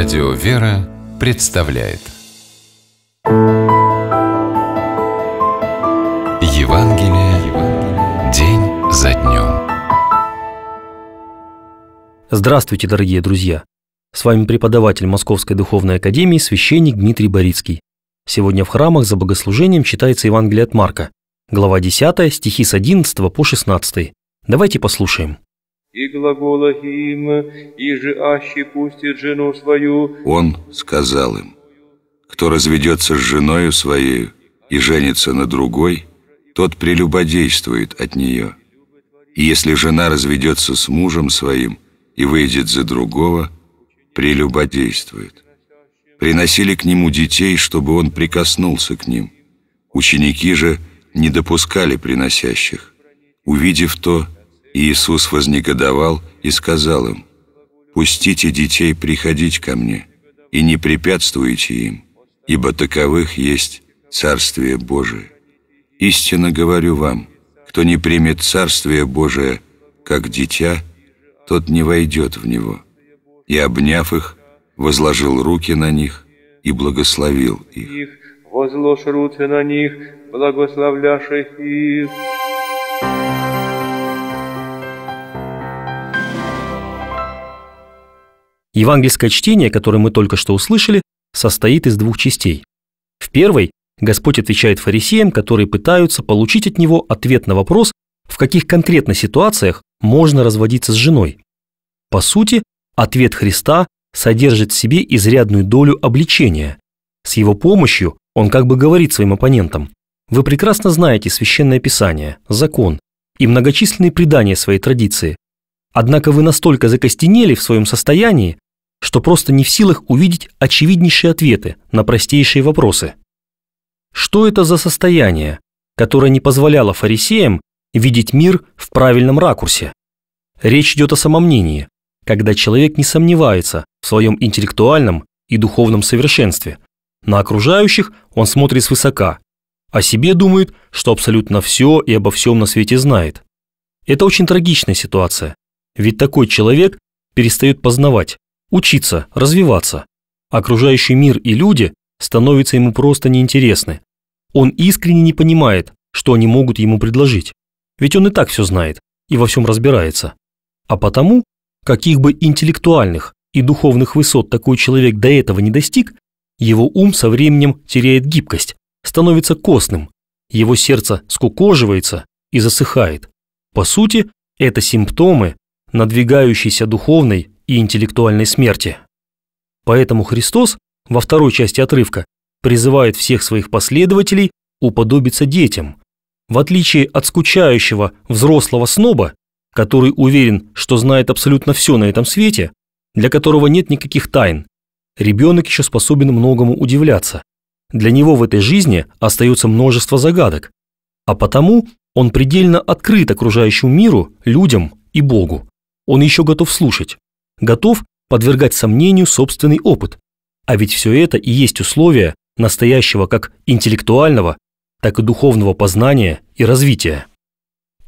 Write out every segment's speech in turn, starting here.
Радио «Вера» представляет Евангелие, Евангелие день за днем Здравствуйте, дорогие друзья! С вами преподаватель Московской Духовной Академии священник Дмитрий Борицкий. Сегодня в храмах за богослужением читается Евангелие от Марка, глава 10, стихи с 11 по 16. Давайте послушаем и глагола им, и же аще пустит жену свою». Он сказал им, «Кто разведется с женою своею и женится на другой, тот прелюбодействует от нее. И если жена разведется с мужем своим и выйдет за другого, прелюбодействует». Приносили к нему детей, чтобы он прикоснулся к ним. Ученики же не допускали приносящих. Увидев то, Иисус вознегодовал и сказал им, «Пустите детей приходить ко мне, и не препятствуйте им, ибо таковых есть Царствие Божие. Истинно говорю вам, кто не примет Царствие Божие, как дитя, тот не войдет в него». И, обняв их, возложил руки на них и благословил их. «Возложь руки на них, благословляши их». Евангельское чтение, которое мы только что услышали, состоит из двух частей. В первой Господь отвечает фарисеям, которые пытаются получить от него ответ на вопрос, в каких конкретно ситуациях можно разводиться с женой. По сути, ответ Христа содержит в себе изрядную долю обличения. С его помощью он как бы говорит своим оппонентам, вы прекрасно знаете священное писание, закон и многочисленные предания своей традиции. Однако вы настолько закостенели в своем состоянии, что просто не в силах увидеть очевиднейшие ответы на простейшие вопросы. Что это за состояние, которое не позволяло фарисеям видеть мир в правильном ракурсе? Речь идет о самомнении, когда человек не сомневается в своем интеллектуальном и духовном совершенстве. На окружающих он смотрит свысока, о себе думает, что абсолютно все и обо всем на свете знает. Это очень трагичная ситуация, ведь такой человек перестает познавать, учиться, развиваться. Окружающий мир и люди становятся ему просто неинтересны. Он искренне не понимает, что они могут ему предложить. Ведь он и так все знает и во всем разбирается. А потому, каких бы интеллектуальных и духовных высот такой человек до этого не достиг, его ум со временем теряет гибкость, становится костным, его сердце скукоживается и засыхает. По сути, это симптомы надвигающейся духовной и интеллектуальной смерти. Поэтому Христос во второй части отрывка призывает всех своих последователей уподобиться детям. В отличие от скучающего взрослого сноба, который уверен, что знает абсолютно все на этом свете, для которого нет никаких тайн, ребенок еще способен многому удивляться. Для него в этой жизни остается множество загадок, а потому он предельно открыт окружающему миру, людям и Богу. Он еще готов слушать готов подвергать сомнению собственный опыт. А ведь все это и есть условия настоящего как интеллектуального, так и духовного познания и развития.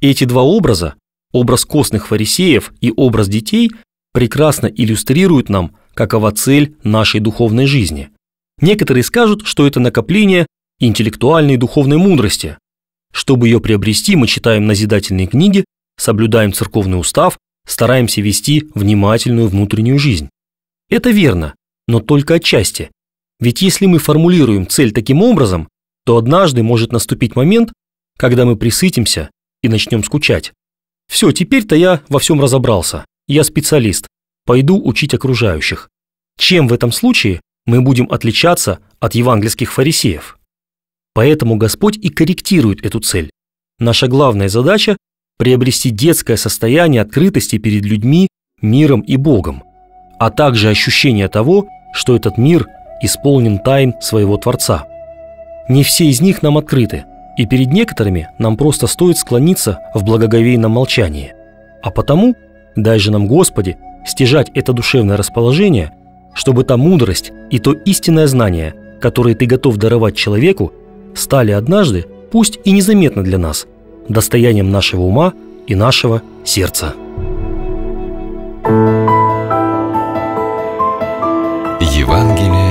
Эти два образа, образ костных фарисеев и образ детей, прекрасно иллюстрируют нам, какова цель нашей духовной жизни. Некоторые скажут, что это накопление интеллектуальной и духовной мудрости. Чтобы ее приобрести, мы читаем назидательные книги, соблюдаем церковный устав, стараемся вести внимательную внутреннюю жизнь. Это верно, но только отчасти. Ведь если мы формулируем цель таким образом, то однажды может наступить момент, когда мы присытимся и начнем скучать. Все, теперь-то я во всем разобрался. Я специалист. Пойду учить окружающих. Чем в этом случае мы будем отличаться от евангельских фарисеев? Поэтому Господь и корректирует эту цель. Наша главная задача приобрести детское состояние открытости перед людьми, миром и Богом, а также ощущение того, что этот мир исполнен тайн своего Творца. Не все из них нам открыты, и перед некоторыми нам просто стоит склониться в благоговейном молчании. А потому, дай же нам, Господи, стяжать это душевное расположение, чтобы та мудрость и то истинное знание, которые Ты готов даровать человеку, стали однажды, пусть и незаметно для нас, достоянием нашего ума и нашего сердца. Евангелие